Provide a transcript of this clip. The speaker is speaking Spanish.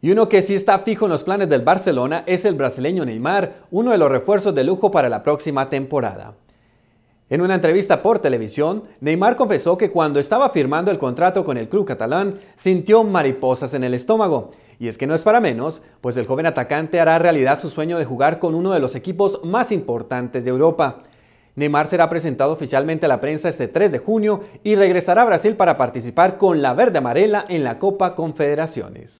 Y uno que sí está fijo en los planes del Barcelona es el brasileño Neymar, uno de los refuerzos de lujo para la próxima temporada. En una entrevista por televisión, Neymar confesó que cuando estaba firmando el contrato con el club catalán, sintió mariposas en el estómago. Y es que no es para menos, pues el joven atacante hará realidad su sueño de jugar con uno de los equipos más importantes de Europa. Neymar será presentado oficialmente a la prensa este 3 de junio y regresará a Brasil para participar con la verde amarela en la Copa Confederaciones.